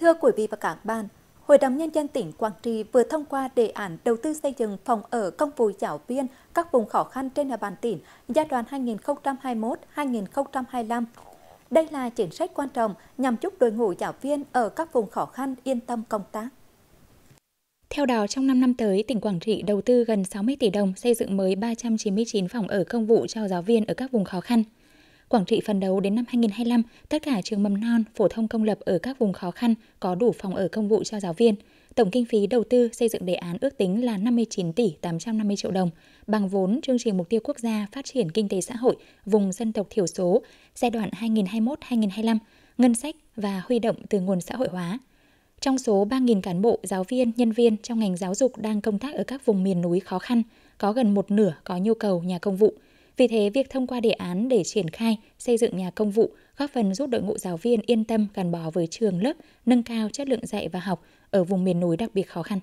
Thưa quý vị và các bạn, Hội đồng Nhân dân tỉnh Quảng Trị vừa thông qua đề án đầu tư xây dựng phòng ở công vụ giáo viên các vùng khó khăn trên địa bàn tỉnh giai đoạn 2021-2025. Đây là chính sách quan trọng nhằm giúp đội ngũ giáo viên ở các vùng khó khăn yên tâm công tác. Theo đó, trong 5 năm tới, tỉnh Quảng Trị đầu tư gần 60 tỷ đồng xây dựng mới 399 phòng ở công vụ cho giáo viên ở các vùng khó khăn. Quảng Trị phấn đấu đến năm 2025, tất cả trường mầm non, phổ thông công lập ở các vùng khó khăn có đủ phòng ở công vụ cho giáo viên. Tổng kinh phí đầu tư xây dựng đề án ước tính là 59 tỷ 850 triệu đồng, bằng vốn chương trình mục tiêu quốc gia phát triển kinh tế xã hội vùng dân tộc thiểu số giai đoạn 2021-2025, ngân sách và huy động từ nguồn xã hội hóa. Trong số 3.000 cán bộ, giáo viên, nhân viên trong ngành giáo dục đang công tác ở các vùng miền núi khó khăn, có gần một nửa có nhu cầu nhà công vụ – vì thế, việc thông qua đề án để triển khai xây dựng nhà công vụ góp phần giúp đội ngũ giáo viên yên tâm gắn bó với trường lớp, nâng cao chất lượng dạy và học ở vùng miền núi đặc biệt khó khăn.